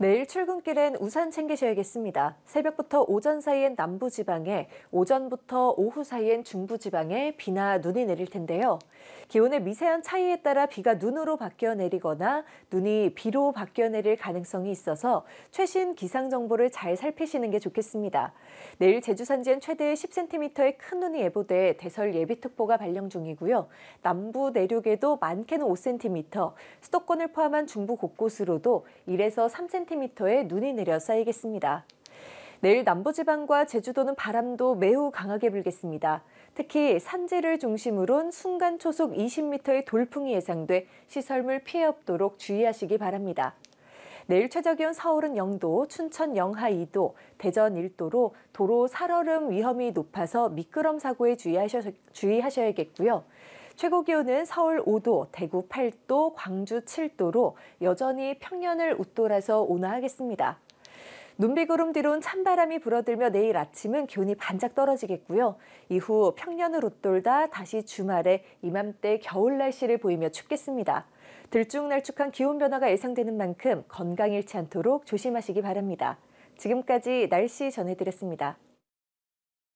내일 출근길엔 우산 챙기셔야겠습니다. 새벽부터 오전 사이엔 남부 지방에, 오전부터 오후 사이엔 중부 지방에 비나 눈이 내릴 텐데요. 기온의 미세한 차이에 따라 비가 눈으로 바뀌어 내리거나 눈이 비로 바뀌어 내릴 가능성이 있어서 최신 기상 정보를 잘 살피시는 게 좋겠습니다. 내일 제주 산지엔 최대 10cm의 큰 눈이 예보돼 대설 예비특보가 발령 중이고요. 남부 내륙에도 많게는 5cm, 수도권을 포함한 중부 곳곳으로도 1에서 3cm 10cm의 눈이 내려 쌓이겠습니다. 내일 남부지방과 제주도는 바람도 매우 강하게 불겠습니다. 특히 산지를 중심으론 순간 초속 20m의 돌풍이 예상돼 시설물 피해 없도록 주의하시기 바랍니다. 내일 최저 기온 서울은 0도, 춘천 영하 2도, 대전 1도로 도로 살얼음 위험이 높아서 미끄럼 사고에 주의하셔야겠고요. 최고 기온은 서울 5도, 대구 8도, 광주 7도로 여전히 평년을 웃돌아서 온화하겠습니다. 눈비구름 뒤론 찬바람이 불어들며 내일 아침은 기온이 반짝 떨어지겠고요. 이후 평년을 웃돌다 다시 주말에 이맘때 겨울 날씨를 보이며 춥겠습니다. 들쭉날쭉한 기온 변화가 예상되는 만큼 건강 잃지 않도록 조심하시기 바랍니다. 지금까지 날씨 전해드렸습니다.